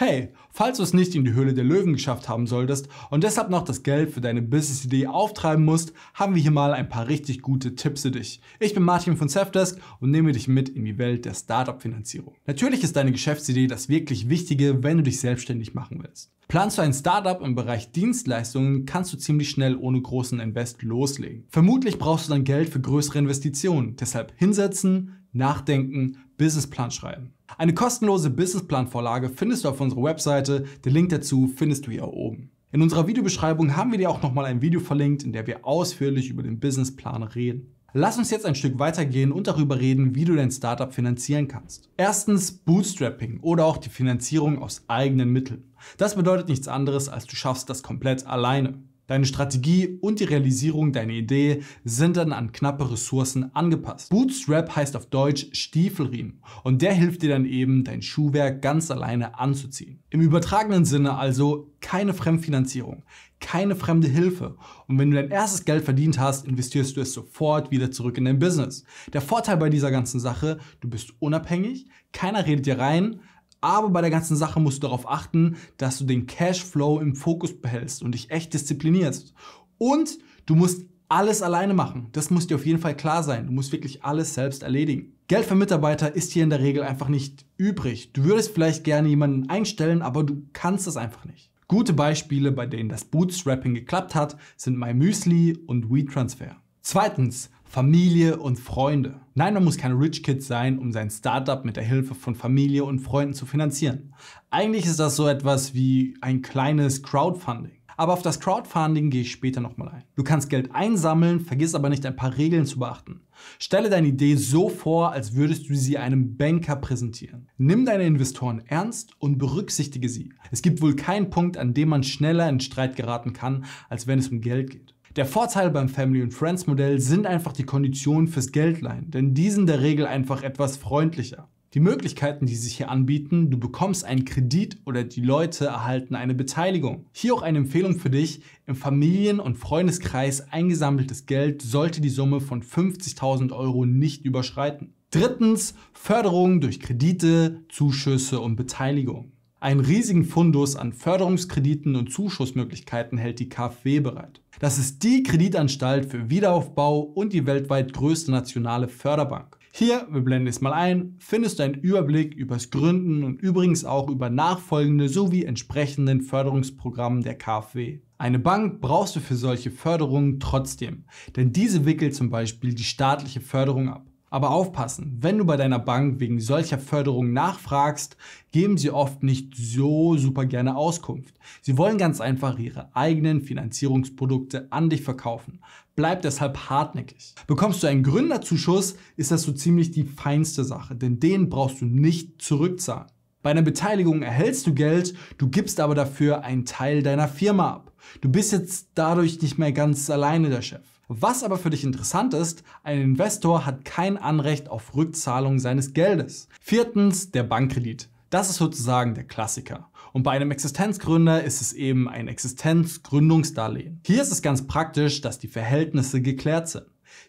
Hey, falls du es nicht in die Höhle der Löwen geschafft haben solltest und deshalb noch das Geld für deine Business-Idee auftreiben musst, haben wir hier mal ein paar richtig gute Tipps für dich. Ich bin Martin von Safdesk und nehme dich mit in die Welt der Startup-Finanzierung. Natürlich ist deine Geschäftsidee das wirklich Wichtige, wenn du dich selbstständig machen willst. Planst du ein Startup im Bereich Dienstleistungen, kannst du ziemlich schnell ohne großen Invest loslegen. Vermutlich brauchst du dann Geld für größere Investitionen, deshalb hinsetzen, nachdenken, Businessplan schreiben. Eine kostenlose Businessplanvorlage findest du auf unserer Webseite. Den Link dazu findest du hier oben. In unserer Videobeschreibung haben wir dir auch nochmal ein Video verlinkt, in dem wir ausführlich über den Businessplan reden. Lass uns jetzt ein Stück weitergehen und darüber reden, wie du dein Startup finanzieren kannst. Erstens Bootstrapping oder auch die Finanzierung aus eigenen Mitteln. Das bedeutet nichts anderes, als du schaffst das komplett alleine. Deine Strategie und die Realisierung deiner Idee sind dann an knappe Ressourcen angepasst. Bootstrap heißt auf Deutsch Stiefelriemen und der hilft dir dann eben, dein Schuhwerk ganz alleine anzuziehen. Im übertragenen Sinne also keine Fremdfinanzierung, keine fremde Hilfe. Und wenn du dein erstes Geld verdient hast, investierst du es sofort wieder zurück in dein Business. Der Vorteil bei dieser ganzen Sache, du bist unabhängig, keiner redet dir rein, aber bei der ganzen Sache musst du darauf achten, dass du den Cashflow im Fokus behältst und dich echt disziplinierst. Und du musst alles alleine machen. Das muss dir auf jeden Fall klar sein. Du musst wirklich alles selbst erledigen. Geld für Mitarbeiter ist hier in der Regel einfach nicht übrig. Du würdest vielleicht gerne jemanden einstellen, aber du kannst es einfach nicht. Gute Beispiele, bei denen das Bootstrapping geklappt hat, sind MyMüsli und WeTransfer. Zweitens, Familie und Freunde. Nein, man muss kein Rich Kid sein, um sein Startup mit der Hilfe von Familie und Freunden zu finanzieren. Eigentlich ist das so etwas wie ein kleines Crowdfunding. Aber auf das Crowdfunding gehe ich später nochmal ein. Du kannst Geld einsammeln, vergiss aber nicht ein paar Regeln zu beachten. Stelle deine Idee so vor, als würdest du sie einem Banker präsentieren. Nimm deine Investoren ernst und berücksichtige sie. Es gibt wohl keinen Punkt, an dem man schneller in Streit geraten kann, als wenn es um Geld geht. Der Vorteil beim Family und Friends Modell sind einfach die Konditionen fürs Geldleihen, denn die sind der Regel einfach etwas freundlicher. Die Möglichkeiten, die sich hier anbieten, du bekommst einen Kredit oder die Leute erhalten eine Beteiligung. Hier auch eine Empfehlung für dich, im Familien- und Freundeskreis eingesammeltes Geld sollte die Summe von 50.000 Euro nicht überschreiten. Drittens, Förderung durch Kredite, Zuschüsse und Beteiligung. Einen riesigen Fundus an Förderungskrediten und Zuschussmöglichkeiten hält die KfW bereit. Das ist die Kreditanstalt für Wiederaufbau und die weltweit größte nationale Förderbank. Hier, wir blenden es mal ein, findest du einen Überblick übers Gründen und übrigens auch über nachfolgende sowie entsprechenden Förderungsprogramme der KfW. Eine Bank brauchst du für solche Förderungen trotzdem, denn diese wickelt zum Beispiel die staatliche Förderung ab. Aber aufpassen, wenn du bei deiner Bank wegen solcher Förderung nachfragst, geben sie oft nicht so super gerne Auskunft. Sie wollen ganz einfach ihre eigenen Finanzierungsprodukte an dich verkaufen. Bleib deshalb hartnäckig. Bekommst du einen Gründerzuschuss, ist das so ziemlich die feinste Sache, denn den brauchst du nicht zurückzahlen. Bei einer Beteiligung erhältst du Geld, du gibst aber dafür einen Teil deiner Firma ab. Du bist jetzt dadurch nicht mehr ganz alleine der Chef. Was aber für dich interessant ist, ein Investor hat kein Anrecht auf Rückzahlung seines Geldes. Viertens, der Bankkredit. Das ist sozusagen der Klassiker. Und bei einem Existenzgründer ist es eben ein Existenzgründungsdarlehen. Hier ist es ganz praktisch, dass die Verhältnisse geklärt sind.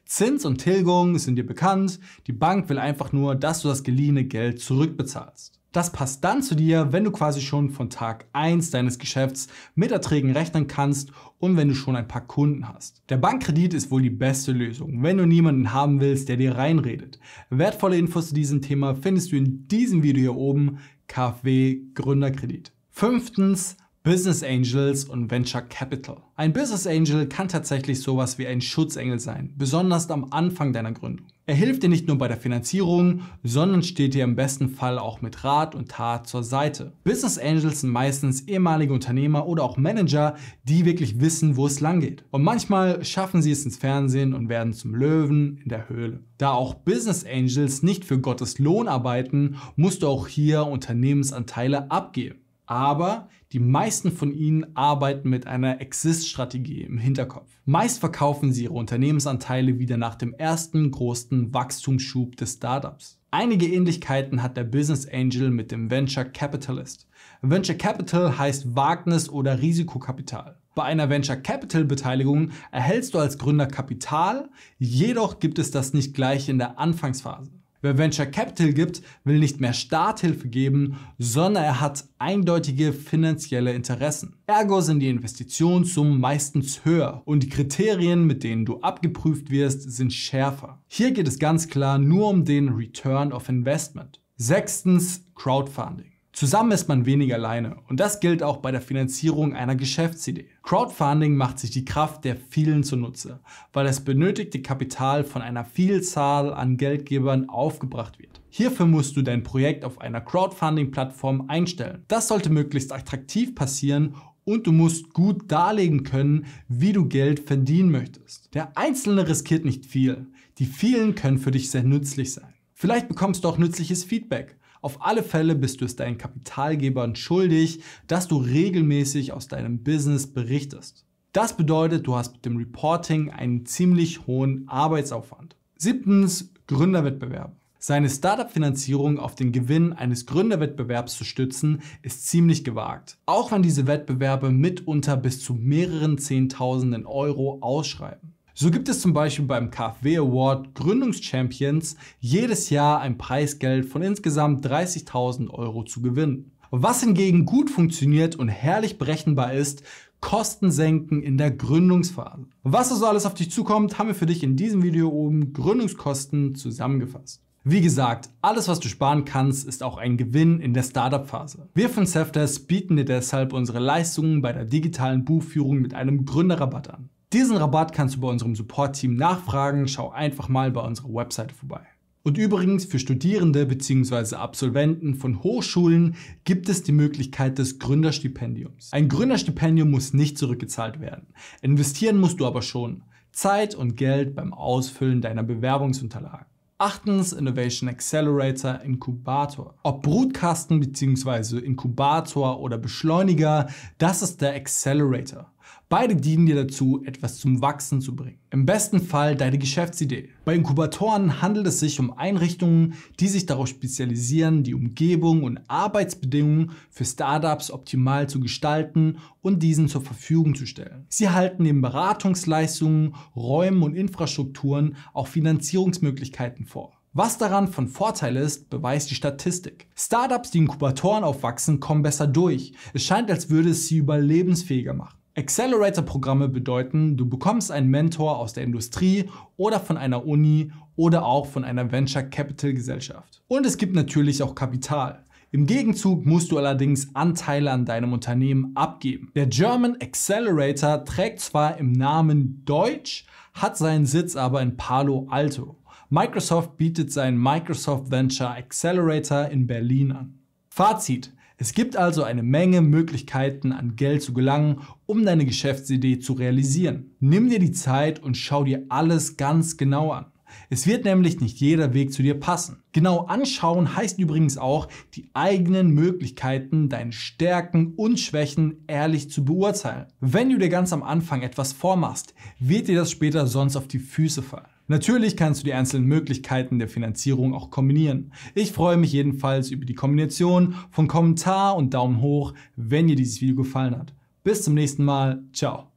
Zins und Tilgung sind dir bekannt, die Bank will einfach nur, dass du das geliehene Geld zurückbezahlst. Das passt dann zu dir, wenn du quasi schon von Tag 1 deines Geschäfts mit Erträgen rechnen kannst und wenn du schon ein paar Kunden hast. Der Bankkredit ist wohl die beste Lösung, wenn du niemanden haben willst, der dir reinredet. Wertvolle Infos zu diesem Thema findest du in diesem Video hier oben, KfW Gründerkredit. Fünftens, Business Angels und Venture Capital. Ein Business Angel kann tatsächlich sowas wie ein Schutzengel sein, besonders am Anfang deiner Gründung. Er hilft dir nicht nur bei der Finanzierung, sondern steht dir im besten Fall auch mit Rat und Tat zur Seite. Business Angels sind meistens ehemalige Unternehmer oder auch Manager, die wirklich wissen, wo es langgeht. Und manchmal schaffen sie es ins Fernsehen und werden zum Löwen in der Höhle. Da auch Business Angels nicht für Gottes Lohn arbeiten, musst du auch hier Unternehmensanteile abgeben aber die meisten von ihnen arbeiten mit einer Exist-Strategie im Hinterkopf. Meist verkaufen sie ihre Unternehmensanteile wieder nach dem ersten großen Wachstumsschub des Startups. Einige Ähnlichkeiten hat der Business Angel mit dem Venture Capitalist. Venture Capital heißt Wagnis oder Risikokapital. Bei einer Venture Capital Beteiligung erhältst du als Gründer Kapital, jedoch gibt es das nicht gleich in der Anfangsphase. Wer Venture Capital gibt, will nicht mehr Starthilfe geben, sondern er hat eindeutige finanzielle Interessen. Ergo sind die Investitionssummen meistens höher und die Kriterien, mit denen du abgeprüft wirst, sind schärfer. Hier geht es ganz klar nur um den Return of Investment. Sechstens Crowdfunding. Zusammen ist man weniger alleine und das gilt auch bei der Finanzierung einer Geschäftsidee. Crowdfunding macht sich die Kraft der vielen zunutze, weil das benötigte Kapital von einer Vielzahl an Geldgebern aufgebracht wird. Hierfür musst du dein Projekt auf einer Crowdfunding-Plattform einstellen. Das sollte möglichst attraktiv passieren und du musst gut darlegen können, wie du Geld verdienen möchtest. Der Einzelne riskiert nicht viel, die vielen können für dich sehr nützlich sein. Vielleicht bekommst du auch nützliches Feedback auf alle Fälle bist du es deinen Kapitalgebern schuldig, dass du regelmäßig aus deinem Business berichtest. Das bedeutet, du hast mit dem Reporting einen ziemlich hohen Arbeitsaufwand. Siebtens, Gründerwettbewerb. Seine Startup-Finanzierung auf den Gewinn eines Gründerwettbewerbs zu stützen, ist ziemlich gewagt. Auch wenn diese Wettbewerbe mitunter bis zu mehreren Zehntausenden Euro ausschreiben. So gibt es zum Beispiel beim KfW Award Gründungschampions jedes Jahr ein Preisgeld von insgesamt 30.000 Euro zu gewinnen. Was hingegen gut funktioniert und herrlich berechenbar ist, Kosten senken in der Gründungsphase. Was also alles auf dich zukommt, haben wir für dich in diesem Video oben Gründungskosten zusammengefasst. Wie gesagt, alles was du sparen kannst, ist auch ein Gewinn in der Startup-Phase. Wir von Safdesk bieten dir deshalb unsere Leistungen bei der digitalen Buchführung mit einem Gründerrabatt an. Diesen Rabatt kannst du bei unserem Support-Team nachfragen. Schau einfach mal bei unserer Webseite vorbei. Und übrigens für Studierende bzw. Absolventen von Hochschulen gibt es die Möglichkeit des Gründerstipendiums. Ein Gründerstipendium muss nicht zurückgezahlt werden. Investieren musst du aber schon Zeit und Geld beim Ausfüllen deiner Bewerbungsunterlagen. Achtens Innovation Accelerator Inkubator. Ob Brutkasten bzw. Inkubator oder Beschleuniger, das ist der Accelerator. Beide dienen dir dazu, etwas zum Wachsen zu bringen. Im besten Fall deine Geschäftsidee. Bei Inkubatoren handelt es sich um Einrichtungen, die sich darauf spezialisieren, die Umgebung und Arbeitsbedingungen für Startups optimal zu gestalten und diesen zur Verfügung zu stellen. Sie halten neben Beratungsleistungen, Räumen und Infrastrukturen auch Finanzierungsmöglichkeiten vor. Was daran von Vorteil ist, beweist die Statistik. Startups, die Inkubatoren aufwachsen, kommen besser durch. Es scheint, als würde es sie überlebensfähiger machen. Accelerator-Programme bedeuten, du bekommst einen Mentor aus der Industrie oder von einer Uni oder auch von einer Venture Capital Gesellschaft. Und es gibt natürlich auch Kapital. Im Gegenzug musst du allerdings Anteile an deinem Unternehmen abgeben. Der German Accelerator trägt zwar im Namen Deutsch, hat seinen Sitz aber in Palo Alto. Microsoft bietet seinen Microsoft Venture Accelerator in Berlin an. Fazit. Es gibt also eine Menge Möglichkeiten, an Geld zu gelangen, um deine Geschäftsidee zu realisieren. Nimm dir die Zeit und schau dir alles ganz genau an. Es wird nämlich nicht jeder Weg zu dir passen. Genau anschauen heißt übrigens auch, die eigenen Möglichkeiten, deine Stärken und Schwächen ehrlich zu beurteilen. Wenn du dir ganz am Anfang etwas vormachst, wird dir das später sonst auf die Füße fallen. Natürlich kannst du die einzelnen Möglichkeiten der Finanzierung auch kombinieren. Ich freue mich jedenfalls über die Kombination von Kommentar und Daumen hoch, wenn dir dieses Video gefallen hat. Bis zum nächsten Mal. Ciao.